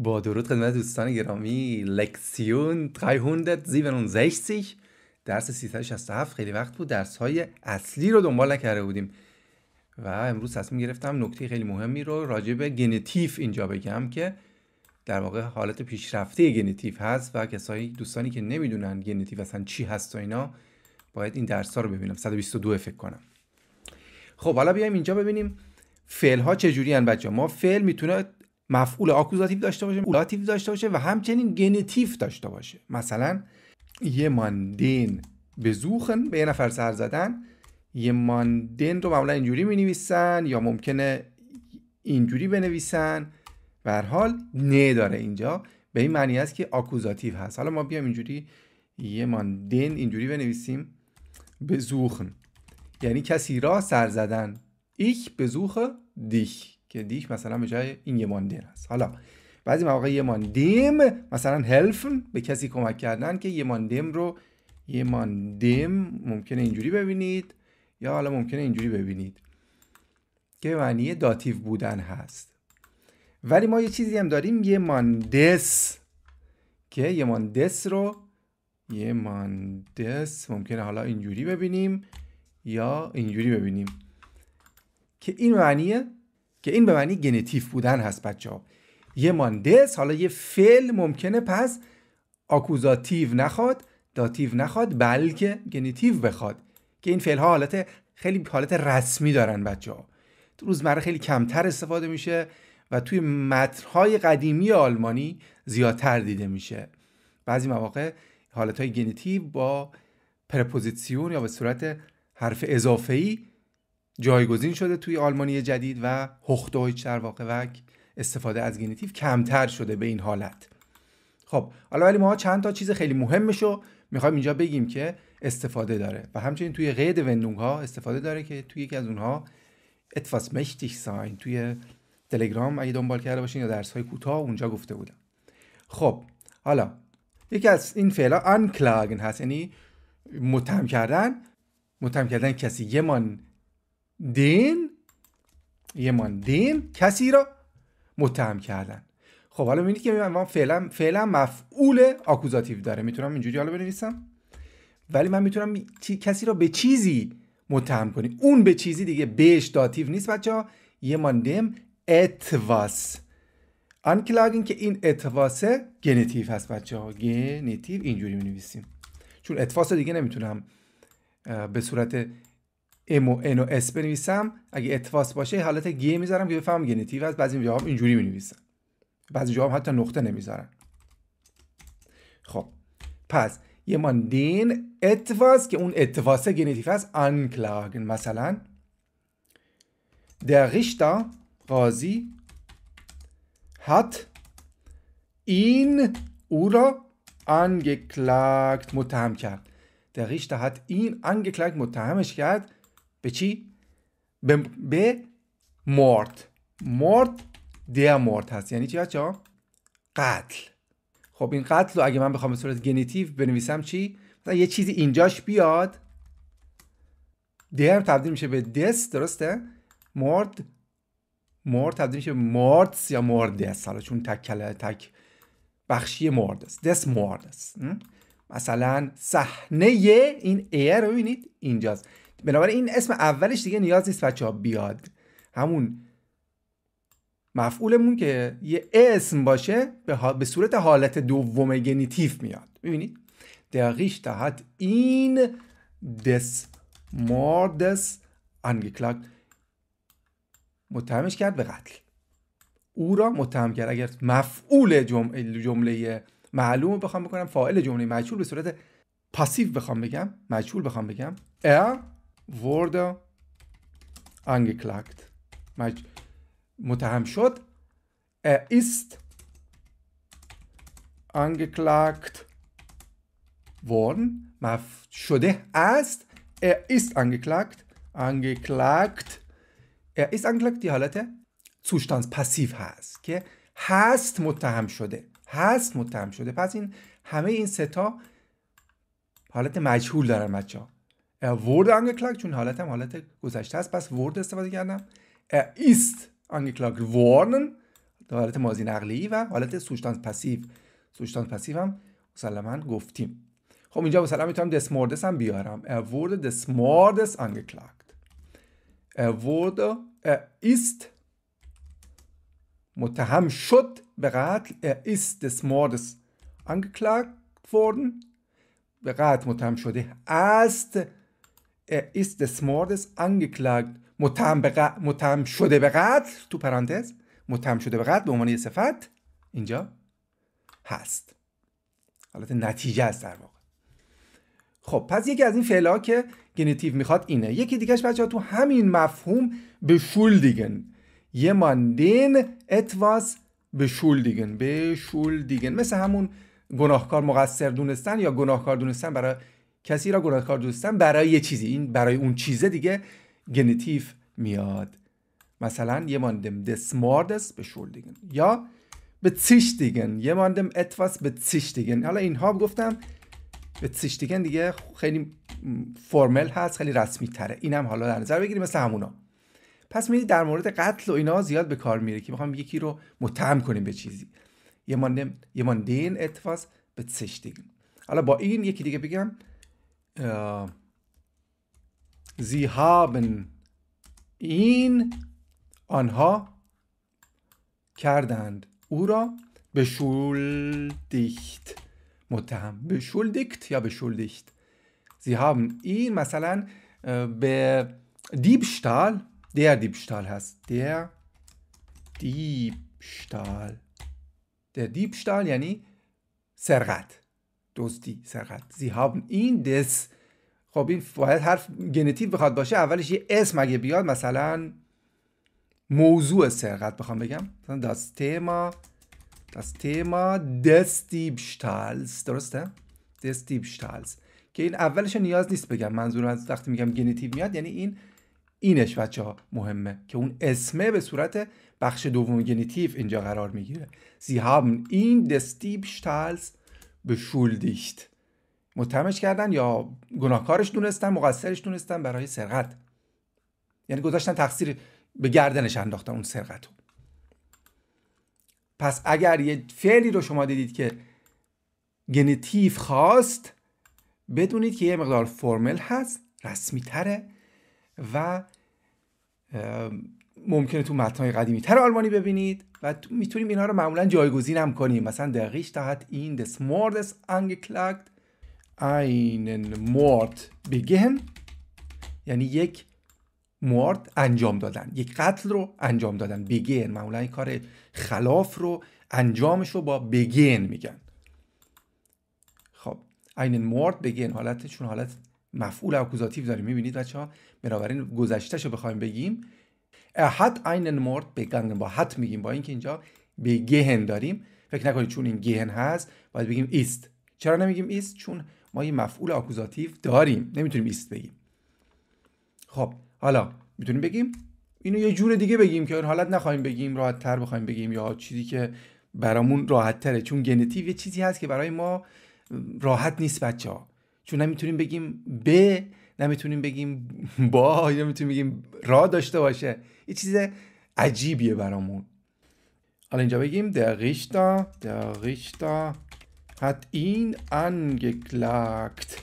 با درود خدمت دوستان گرامی لکسیون 367 درس 367 خیلی وقت بود درس های اصلی رو دنبال نکرده بودیم و امروز تصمیم گرفتم نکته خیلی مهمی رو راجع به گنتیف اینجا بگم که در واقع حالت پیشرفته گنتیف هست و کسایی دوستانی که نمیدونن گنتیف اصلا چی هست و اینا باید این درس ها رو ببینم 122 فکر کنم خب حالا بیایم اینجا ببینیم فعل ها چجوری هن بچه ما فعل میتونه مفعول آکوزاتیو داشته باشه اولاتیو داشته باشه و همچنین گنتیف داشته باشه مثلا یه ماندین به زوخن به یه نفر سر زدن یه ماندین رو معمولا اینجوری می نویسن یا ممکنه اینجوری بنویسن به حال نه داره اینجا به این معنی است که آکوزاتیو هست حالا ما بیام اینجوری یه ماندین اینجوری بنویسیم به زوخن یعنی کسی را سر زدن ایک به زوخ که دیش مثلا به جای این یه ماندین هست حالا بعضی مواقع یه ماندیم مثلا هلفن به کسی کمک کردن که یه ماندیم رو یه ماندیم ممکنه اینجوری ببینید یا حالا ممکنه اینجوری ببینید که معنی داتیو بودن هست ولی ما یه چیزی هم داریم یه ماندس که یه ماندس رو یه ماندس ممکنه حالا اینجوری ببینیم یا اینجوری ببینیم که این معنی که این به معنی گنتیف بودن هست بچه ها یه ماندس حالا یه فعل ممکنه پس آکوزاتیو نخواد داتیو نخواد بلکه گنیتیو بخواد که این فعل ها حالت خیلی حالت رسمی دارن بچه ها تو روزمره خیلی کمتر استفاده میشه و توی متنهای قدیمی آلمانی زیادتر دیده میشه بعضی مواقع حالت های با پرپوزیسیون یا به صورت حرف اضافه ای جایگزین شده توی آلمانی جدید و هوختویچ در واقع وک استفاده از گنیتیو کمتر شده به این حالت خب حالا ولی ما چند تا چیز خیلی مهمشو رو میخوایم اینجا بگیم که استفاده داره و همچنین توی قید وندونگ ها استفاده داره که توی یکی از اونها اتفاس مشتیش ساین توی تلگرام اگه دنبال کرده باشین یا درس های کوتاه اونجا گفته بودم خب حالا یکی از این فعلا انکلاگن هست یعنی متهم کردن متهم کردن کسی یه دین یمان دین کسی را متهم کردن خب حالا ببینید که من فعلا فعلا مفعول آکوزاتیو داره میتونم اینجوری حالا بنویسم ولی من میتونم کسی را به چیزی متهم کنی اون به چیزی دیگه بهش داتیو نیست بچه ها یه ماندم اتواس انکلاگین که این اتواسه گنیتیو هست بچه ها گنیتیو اینجوری می چون اتواس دیگه نمیتونم به صورت ام و ان و اس بنویسم اگه اتفاس باشه حالت گیه میذارم که بفهم گنیتیو از بعضی جواب اینجوری مینویسم بعضی جواب حتی نقطه نمیذارن خب پس یه ما دین که اون اتفاس گنیتیو است انکلاگن مثلا در ریشتا قاضی هات این او را انگکلاگت متهم کرد در ریشتا هات این انگکلاگت متهمش کرد به چی؟ به, به مرد مرد مورد هست یعنی چی بچه ها؟ قتل خب این قتل رو اگه من بخوام به صورت گنیتیو بنویسم چی؟ مثلا یه چیزی اینجاش بیاد هم تبدیل میشه به دس درسته؟ مورد مورد تبدیل میشه به یا یا دست حالا چون تک تک بخشی مرد است دس مورد است مثلا صحنه این ایرونیت رو ببینید اینجاست بنابراین این اسم اولش دیگه نیاز نیست بچه ها بیاد همون مفعولمون که یه اسم باشه به, به صورت حالت دوم گنیتیف میاد ببینید دقیقش تحت این دس ماردس انگیکلاک متهمش کرد به قتل او را متهم کرد اگر مفعول جمله معلوم بخوام بکنم فاعل جمله مجهول به صورت پاسیو بخوام بگم مجهول بخوام بگم wurde angeklagt متهم شد er ist angeklagt شده است er ist angeklagt angeklagt er ist حالت زوستانس پسیو هست که هست متهم شده هست متهم شده پس این همه این سه تا حالت مجهول دارن بچه ها Er wurde angeklagt, چون حالت هم حالت گذشته است پس wurde استفاده کردم Er ist angeklagt worden در حالت ماضی نقلی و حالت سوشتانس پسیو سوشتانس پسیو هم مسلما گفتیم خب اینجا مثلا میتونم دسموردس هم بیارم Er wurde des Mordes angeklagt Er wurde Er ist متهم شد به قتل Er ist des Mordes angeklagt worden به قتل متهم شده است Er ist des Mordes angeklagt متهم, به شده به قتل تو پرانتز متهم شده به قتل به عنوان یه صفت اینجا هست حالت نتیجه است در واقع خب پس یکی از این ها که گنیتیو میخواد اینه یکی دیگهش بچه ها تو همین مفهوم به شولدیگن یه ماندین اتواس به دیگن به مثل همون گناهکار مقصر دونستن یا گناهکار دونستن برای کسی را گناهکار دوستن برای یه چیزی این برای اون چیزه دیگه گنیتیف میاد مثلا یه ماندم دسماردس به شولدیگن یا به دیگن یه ماندم اتواس به دیگن حالا اینها گفتم به دیگن دیگه خیلی فرمل هست خیلی رسمی تره اینم حالا در نظر بگیریم مثل همونا پس میدید در مورد قتل و اینا زیاد به کار میره که میخوام یکی رو متهم کنیم به چیزی یه ماندم یه ماندین اتواس به دیگن حالا با این یکی دیگه بگم زی äh, sie haben این آنها کردند او را بشولدیخت متهم بشولدیکت یا بشولدیخت زی هابن این مثلا به دیبشتال در دیبشتال هست در دیبشتال در دیبشتال یعنی سرقت دزدی سرقت زی haben این دس خب این باید حرف گنتیو بخواد باشه اولش یه اسم اگه بیاد مثلا موضوع سرقت بخوام بگم مثلا داس تما داس تما دس درسته دس که این اولش نیاز نیست بگم منظور از وقتی میگم گنتیو میاد یعنی این اینش بچه ها مهمه که اون اسمه به صورت بخش دوم گنیتیو اینجا قرار میگیره زی این دستیب به شول متهمش کردن یا گناهکارش دونستن مقصرش دونستن برای سرقت یعنی گذاشتن تقصیر به گردنش انداختن اون سرقت رو پس اگر یه فعلی رو شما دیدید که گنتیف خواست بدونید که یه مقدار فرمل هست رسمی تره و ممکنه تو متنهای قدیمی تر آلمانی ببینید و میتونیم اینها رو معمولا جایگزین هم کنیم مثلا دقیش تحت این دس موردس angeklagt einen مورد begehen یعنی یک مورد انجام دادن یک قتل رو انجام دادن بگن معمولا این کار خلاف رو انجامش رو با بگن میگن خب اینن مورد حالت چون حالت مفعول اکوزاتیو داریم میبینید بچه ها بنابراین گذشتهش رو بخوایم بگیم Er hat einen Mord begangen با hat میگیم با اینکه اینجا به گهن داریم فکر نکنید چون این گهن هست باید بگیم ایست چرا نمیگیم است چون ما یه مفعول آکوزاتیو داریم نمیتونیم ایست بگیم خب حالا میتونیم بگیم اینو یه جور دیگه بگیم که این حالت نخوایم بگیم راحت تر بخوایم بگیم یا چیزی که برامون راحت تره چون گنتیو یه چیزی هست که برای ما راحت نیست بچه ها چون نمیتونیم بگیم به نمیتونیم میتونیم بگیم با یا میتونیم بگیم را داشته باشه یه چیز عجیبیه برامون حالا اینجا بگیم در ریشتا در ریشتا hat این angeklagt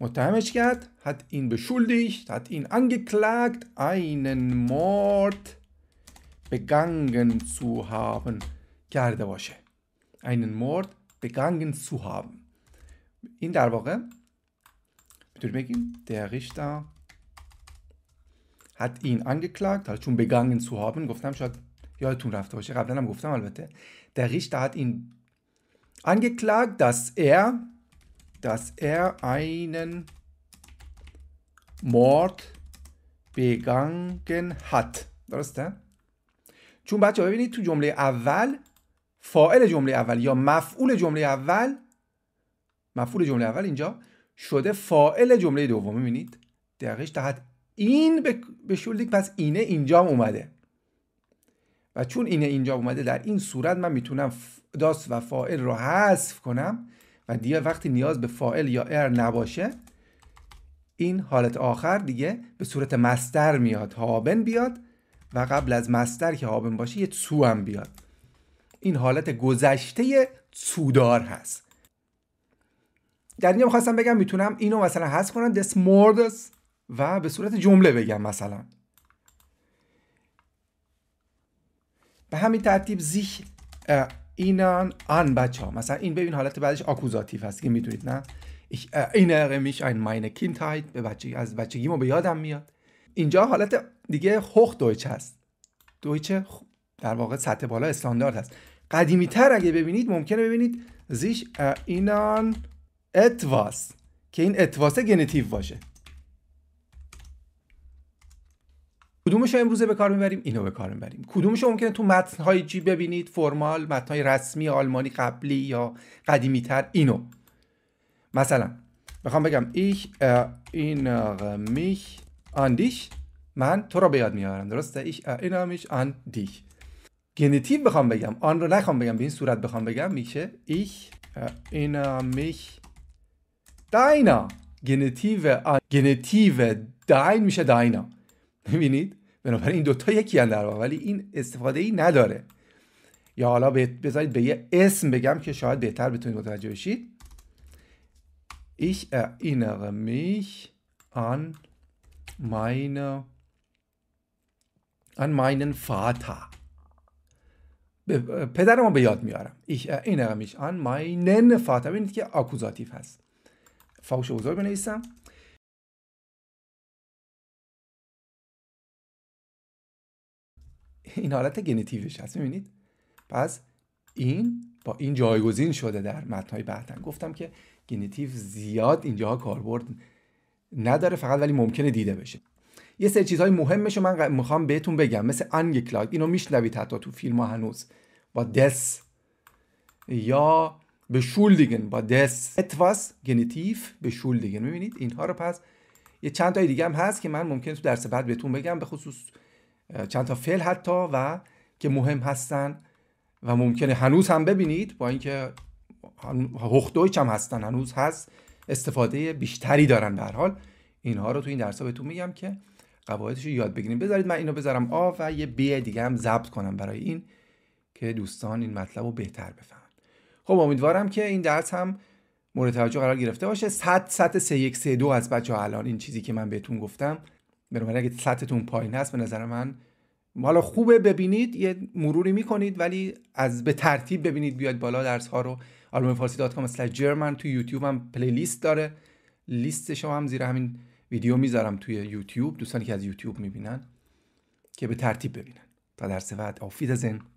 متهمش کرد hat این beschuldigt hat این angeklagt einen mord begangen zu haben کرده باشه einen mord begangen zu haben این در واقع Dürmegin, der Richter, hat ihn angeklagt, halt schon begangen zu haben. Der Richter hat ihn angeklagt, dass er dass er einen Mord begangen hat. درسته؟ چون بچه ها ببینید تو جمله اول فاعل جمله اول یا مفعول جمله اول مفعول جمله اول اینجا شده فائل جمله دومه میبینید دقیقش تحت این به شلدیگ پس اینه اینجا اومده و چون اینه اینجا اومده در این صورت من میتونم داست و فائل رو حذف کنم و دیگه وقتی نیاز به فائل یا ار نباشه این حالت آخر دیگه به صورت مستر میاد هابن بیاد و قبل از مستر که هابن باشه یه سو هم بیاد این حالت گذشته سودار هست در اینجا میخواستم بگم میتونم اینو مثلا حذف کنم دس موردس و به صورت جمله بگم مثلا به همین ترتیب زیخ اینان آن بچه ها مثلا این ببین حالت بعدش آکوزاتیف هست که میتونید نه این اره میش این ماینه کینتایت به بچه از بچگی ما به یادم میاد اینجا حالت دیگه خوخ دویچ هست دویچه در واقع سطح بالا استاندارد هست قدیمی تر اگه ببینید ممکنه ببینید زیش اینان اتواس که این اتواسه گنتیو باشه کدومش امروز به کار میبریم اینو به کار میبریم کدومش ممکنه تو متنهای جی ببینید فرمال متنهای رسمی آلمانی قبلی یا قدیمی تر اینو مثلا بخوام بگم ایش این میش آن دیش من تو رو به یاد میارم درسته ایش اینامش آن دیش بخوام بگم آن رو نخوام بگم به این صورت بخوام بگم میشه ایش اینامش داینا گنتیو آ... گنتیو داین میشه داینا میبینید بنابراین این دوتا یکی هم در ولی این استفاده ای نداره یا حالا بذارید به یه اسم بگم که شاید بهتر بتونید متوجه بشید Ich erinnere mich an meine an meinen Vater. پدرمو به یاد میارم. Ich erinnere mich an meinen Vater. ببینید که اکوزاتیو هست. فاوش اوزار بنویسم این حالت گنتیوش هست میبینید پس این با این جایگزین شده در متنهای بعدن گفتم که گنتیو زیاد اینجاها کاربرد نداره فقط ولی ممکنه دیده بشه یه سری چیزهای مهمش من میخوام بهتون بگم مثل انگ کلاید اینو میشنوید حتی تو فیلم ها هنوز با دس یا beschuldigen با دس etwas genitiv beschuldigen میبینید اینها رو پس یه چند تای دیگه هم هست که من ممکن تو درس بعد بهتون بگم به خصوص چند تا فعل حتی و که مهم هستن و ممکنه هنوز هم ببینید با اینکه هوخدویچ هم هستن هنوز هست استفاده بیشتری دارن به حال اینها رو تو این درس بهتون میگم که قواعدش رو یاد بگیریم بذارید من اینو بذارم آ و یه بی دیگه هم ضبط کنم برای این که دوستان این مطلب رو بهتر بفهم خب امیدوارم که این درس هم مورد توجه قرار گرفته باشه سطح سه دو از بچه ها الان این چیزی که من بهتون گفتم بنابراین اگه سطحتون پایین هست به نظر من حالا خوبه ببینید یه مروری میکنید ولی از به ترتیب ببینید بیاد بالا درس ها رو almanfarsicom جرمن تو یوتیوب هم داره لیست شما هم زیر همین ویدیو میذارم توی یوتیوب دوستانی که از یوتیوب میبینن که به ترتیب ببینن تا درس بعد آفید زن